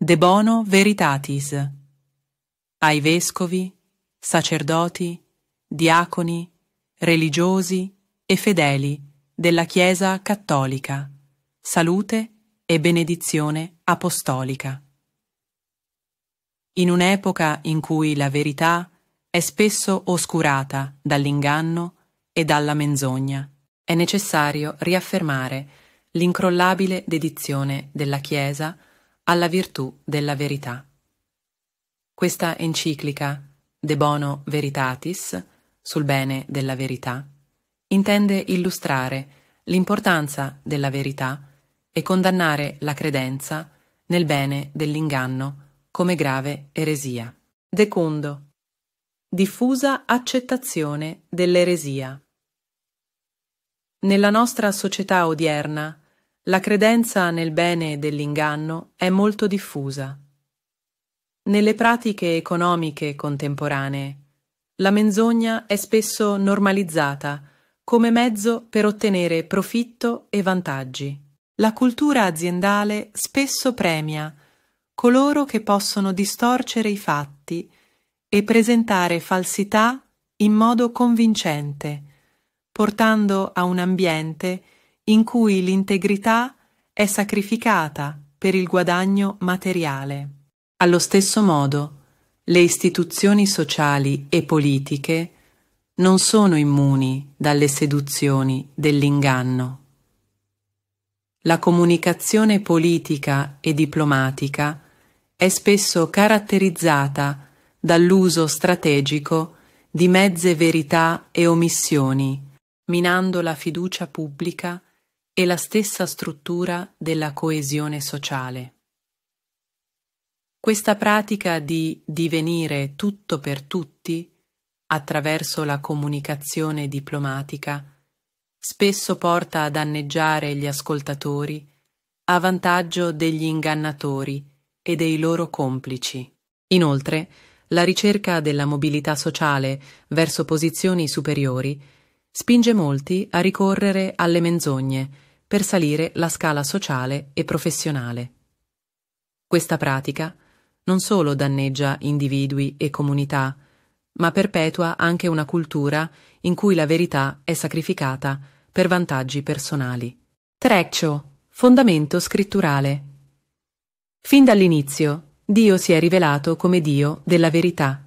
De bono veritatis. Ai vescovi, sacerdoti, diaconi, religiosi e fedeli della Chiesa cattolica. Salute e benedizione apostolica. In un'epoca in cui la verità è spesso oscurata dall'inganno e dalla menzogna, è necessario riaffermare l'incrollabile dedizione della Chiesa alla virtù della verità. Questa enciclica, De Bono Veritatis, sul bene della verità, intende illustrare l'importanza della verità e condannare la credenza nel bene dell'inganno come grave eresia. Decundo. Diffusa accettazione dell'eresia. Nella nostra società odierna la credenza nel bene dell'inganno è molto diffusa. Nelle pratiche economiche contemporanee, la menzogna è spesso normalizzata come mezzo per ottenere profitto e vantaggi. La cultura aziendale spesso premia coloro che possono distorcere i fatti e presentare falsità in modo convincente, portando a un ambiente che in cui l'integrità è sacrificata per il guadagno materiale. Allo stesso modo, le istituzioni sociali e politiche non sono immuni dalle seduzioni dell'inganno. La comunicazione politica e diplomatica è spesso caratterizzata dall'uso strategico di mezze verità e omissioni, minando la fiducia pubblica e la stessa struttura della coesione sociale. Questa pratica di divenire tutto per tutti attraverso la comunicazione diplomatica spesso porta a danneggiare gli ascoltatori a vantaggio degli ingannatori e dei loro complici. Inoltre, la ricerca della mobilità sociale verso posizioni superiori spinge molti a ricorrere alle menzogne per salire la scala sociale e professionale. Questa pratica non solo danneggia individui e comunità, ma perpetua anche una cultura in cui la verità è sacrificata per vantaggi personali. Treccio, fondamento scritturale. Fin dall'inizio, Dio si è rivelato come Dio della verità.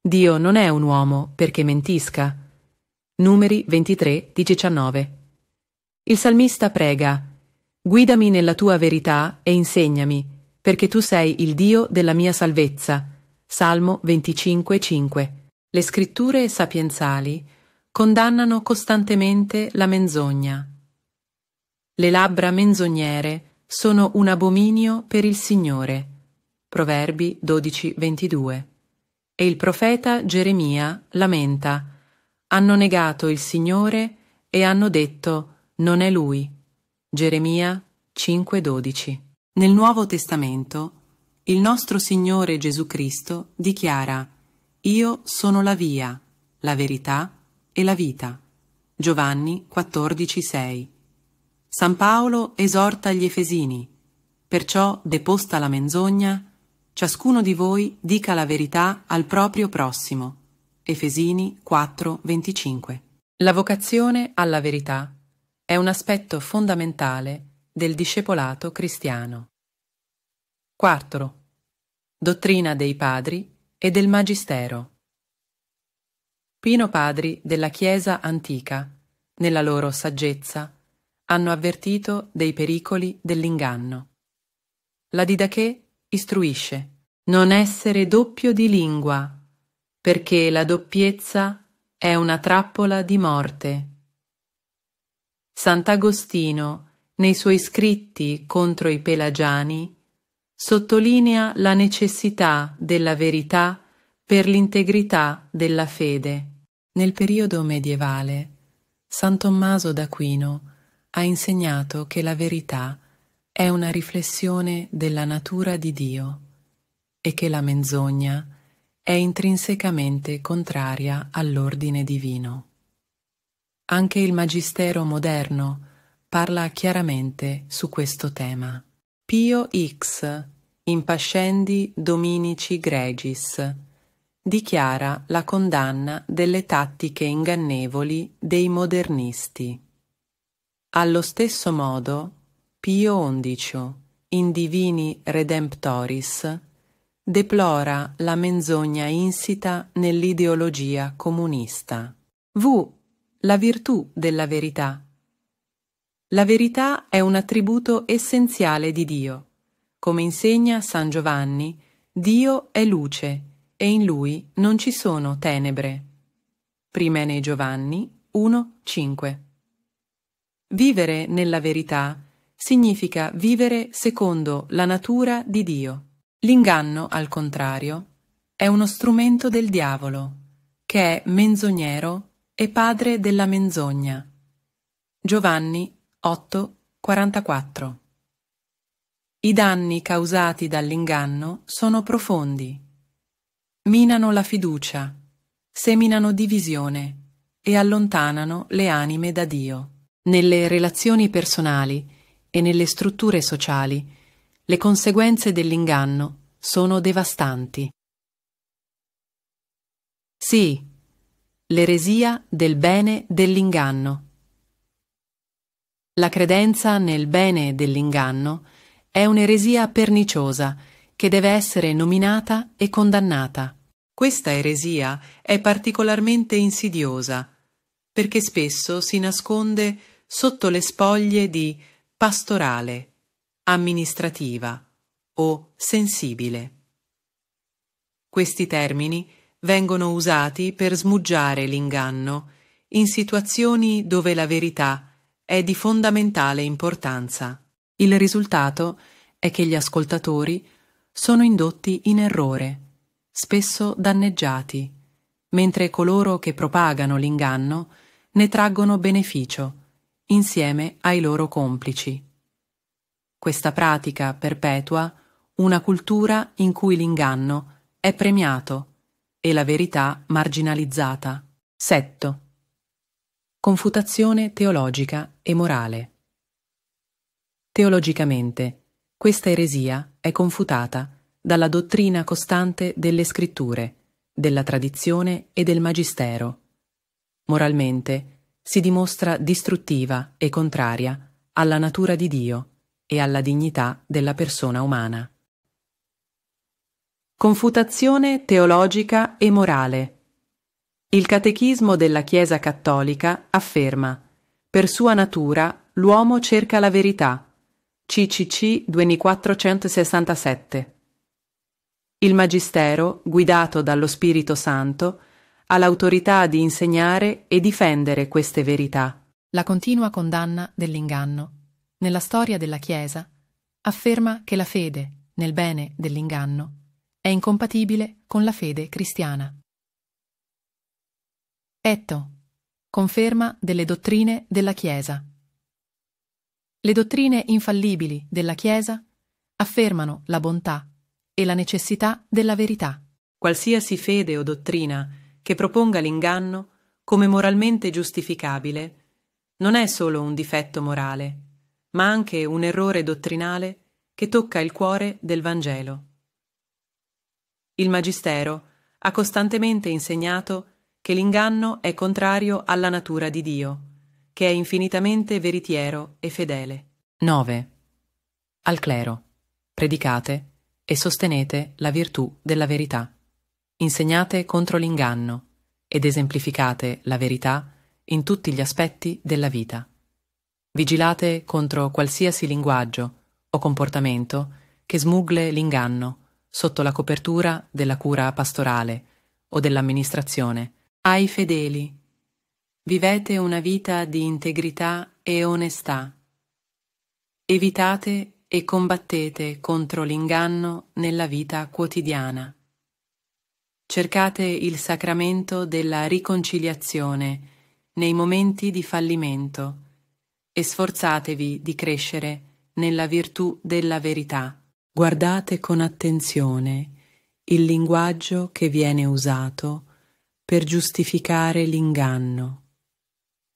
Dio non è un uomo perché mentisca. Numeri 23 19. Il salmista prega, Guidami nella tua verità e insegnami, perché tu sei il Dio della mia salvezza. Salmo 25,5 Le scritture sapienzali condannano costantemente la menzogna. Le labbra menzogniere sono un abominio per il Signore. Proverbi 12,22 E il profeta Geremia lamenta, hanno negato il Signore e hanno detto, non è lui. Geremia 5:12. Nel Nuovo Testamento il nostro Signore Gesù Cristo dichiara: Io sono la via, la verità e la vita. Giovanni 14:6. San Paolo esorta gli Efesini: Perciò deposta la menzogna, ciascuno di voi dica la verità al proprio prossimo. Efesini 4:25. La vocazione alla verità è un aspetto fondamentale del discepolato cristiano. 4. Dottrina dei padri e del magistero. Pino Padri della Chiesa antica, nella loro saggezza, hanno avvertito dei pericoli dell'inganno. La Didache istruisce non essere doppio di lingua, perché la doppiezza è una trappola di morte. Sant'Agostino, nei suoi scritti contro i pelagiani, sottolinea la necessità della verità per l'integrità della fede. Nel periodo medievale, San Tommaso d'Aquino ha insegnato che la verità è una riflessione della natura di Dio e che la menzogna è intrinsecamente contraria all'ordine divino. Anche il Magistero moderno parla chiaramente su questo tema. Pio X, in Pascendi Dominici Gregis, dichiara la condanna delle tattiche ingannevoli dei modernisti. Allo stesso modo, Pio XI, in Divini Redemptoris, deplora la menzogna insita nell'ideologia comunista. V. La virtù della verità. La verità è un attributo essenziale di Dio. Come insegna San Giovanni, Dio è luce e in lui non ci sono tenebre. Primene Giovanni 1:5. Vivere nella verità significa vivere secondo la natura di Dio. L'inganno, al contrario, è uno strumento del diavolo, che è menzognero e padre della menzogna. Giovanni 8, 44. I danni causati dall'inganno sono profondi. Minano la fiducia, seminano divisione e allontanano le anime da Dio. Nelle relazioni personali e nelle strutture sociali, le conseguenze dell'inganno sono devastanti. Sì, L'eresia del bene dell'inganno. La credenza nel bene dell'inganno è un'eresia perniciosa che deve essere nominata e condannata. Questa eresia è particolarmente insidiosa perché spesso si nasconde sotto le spoglie di pastorale, amministrativa o sensibile. Questi termini vengono usati per smuggiare l'inganno in situazioni dove la verità è di fondamentale importanza. Il risultato è che gli ascoltatori sono indotti in errore, spesso danneggiati, mentre coloro che propagano l'inganno ne traggono beneficio insieme ai loro complici. Questa pratica perpetua una cultura in cui l'inganno è premiato e la verità marginalizzata. Setto. Confutazione teologica e morale. Teologicamente, questa eresia è confutata dalla dottrina costante delle scritture, della tradizione e del magistero. Moralmente, si dimostra distruttiva e contraria alla natura di Dio e alla dignità della persona umana. Confutazione teologica e morale. Il Catechismo della Chiesa Cattolica afferma Per sua natura l'uomo cerca la verità. CCC 2467. Il Magistero, guidato dallo Spirito Santo, ha l'autorità di insegnare e difendere queste verità. La continua condanna dell'inganno nella storia della Chiesa afferma che la fede nel bene dell'inganno è incompatibile con la fede cristiana. Etto. Conferma delle dottrine della Chiesa. Le dottrine infallibili della Chiesa affermano la bontà e la necessità della verità. Qualsiasi fede o dottrina che proponga l'inganno come moralmente giustificabile non è solo un difetto morale, ma anche un errore dottrinale che tocca il cuore del Vangelo. Il Magistero ha costantemente insegnato che l'inganno è contrario alla natura di Dio, che è infinitamente veritiero e fedele. 9. Al clero. Predicate e sostenete la virtù della verità. Insegnate contro l'inganno ed esemplificate la verità in tutti gli aspetti della vita. Vigilate contro qualsiasi linguaggio o comportamento che smugle l'inganno sotto la copertura della cura pastorale o dell'amministrazione. Ai fedeli, vivete una vita di integrità e onestà. Evitate e combattete contro l'inganno nella vita quotidiana. Cercate il sacramento della riconciliazione nei momenti di fallimento e sforzatevi di crescere nella virtù della verità guardate con attenzione il linguaggio che viene usato per giustificare l'inganno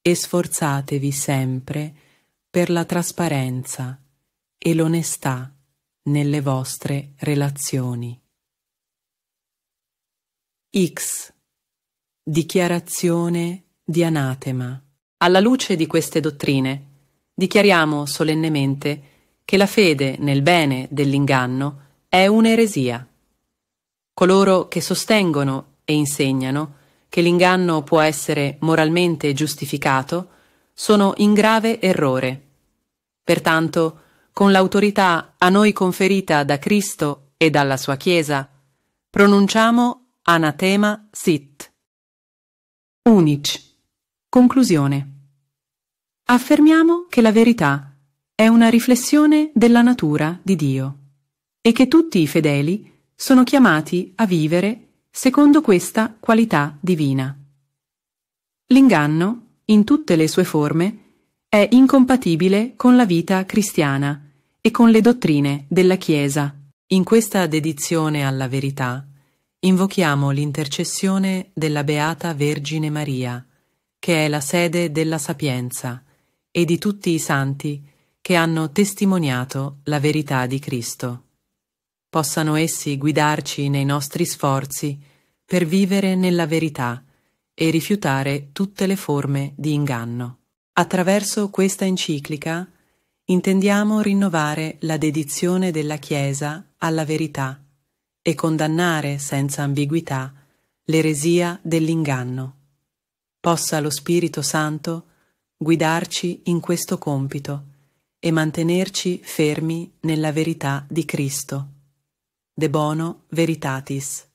e sforzatevi sempre per la trasparenza e l'onestà nelle vostre relazioni. X. Dichiarazione di anatema. Alla luce di queste dottrine, dichiariamo solennemente che che la fede nel bene dell'inganno è un'eresia. Coloro che sostengono e insegnano che l'inganno può essere moralmente giustificato sono in grave errore. Pertanto, con l'autorità a noi conferita da Cristo e dalla sua Chiesa, pronunciamo anatema sit. Unic. Conclusione. Affermiamo che la verità è una riflessione della natura di Dio e che tutti i fedeli sono chiamati a vivere secondo questa qualità divina. L'inganno, in tutte le sue forme, è incompatibile con la vita cristiana e con le dottrine della Chiesa. In questa dedizione alla verità invochiamo l'intercessione della Beata Vergine Maria, che è la sede della sapienza, e di tutti i santi che hanno testimoniato la verità di Cristo. Possano essi guidarci nei nostri sforzi per vivere nella verità e rifiutare tutte le forme di inganno. Attraverso questa enciclica intendiamo rinnovare la dedizione della Chiesa alla verità e condannare senza ambiguità l'eresia dell'inganno. Possa lo Spirito Santo guidarci in questo compito e mantenerci fermi nella verità di Cristo. De bono veritatis.